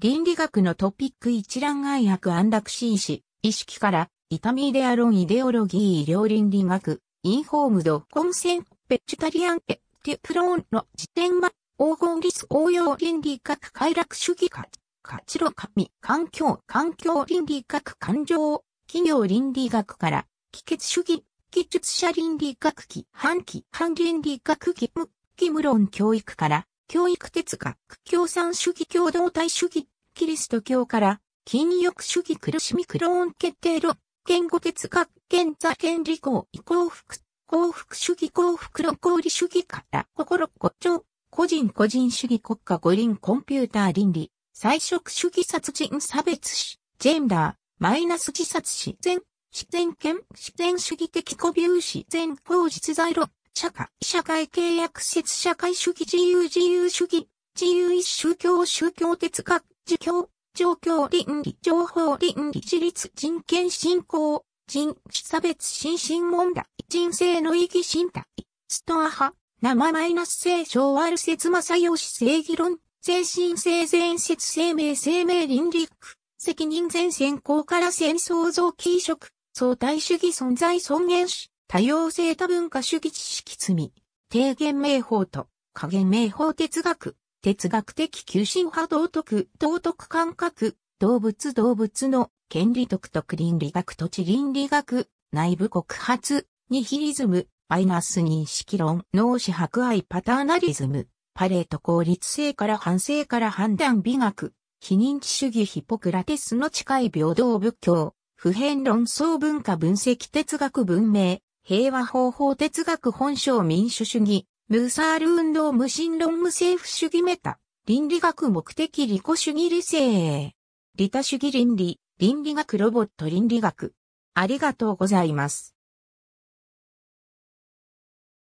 倫理学のトピック一覧外悪安楽死医意識から、痛みであろんイデオロギー医療倫理学、インフォームドコンセンベジュタリアンエティプローンの辞典は、黄金律応用倫理学快楽主義価活路神、環境、環境倫理学感情、企業倫理学から、帰結主義、技術者倫理学期、反期、半倫理学義務、義務論教育から、教育哲学、共産主義共同体主義、キリスト教から、禁欲主義苦しみーン決定論、言語哲学、現在、権利為、幸福、幸福主義幸福論功利主義から、心誇張、個人個人主義国家五輪コンピューター倫理、彩色主義殺人差別死、ジェンダー、マイナス自殺自然、自然権、自然主義的ュ有自然法実在論、社会、社会契約説社会主義自由自由主義、自由一宗教宗教哲学、自教、状況倫理、情報倫理、自立、人権信仰、人、差別心身問題、人生の意義身体、ストア派、生マイナス性昭和る説よし、正義論、精神性善説生命生命倫理区、責任前線行から戦争臓器移植、相対主義存在尊厳主、多様性多文化主義知識積み、低減名法と加減名法哲学、哲学的求心派道徳、道徳感覚、動物動物の権利徳徳倫理学土地倫理学、内部告発、ニヒリズム、マイナス認識論、脳死博愛パターナリズム、パレート効率性から反省から判断美学、非認知主義ヒポクラテスの近い平等仏教、普遍論争文化分析哲学文明、平和方法哲学本省民主主義、ムーサール運動無神論無政府主義メタ、倫理学目的利己主義理性。利他主義倫理、倫理学ロボット倫理学。ありがとうございます。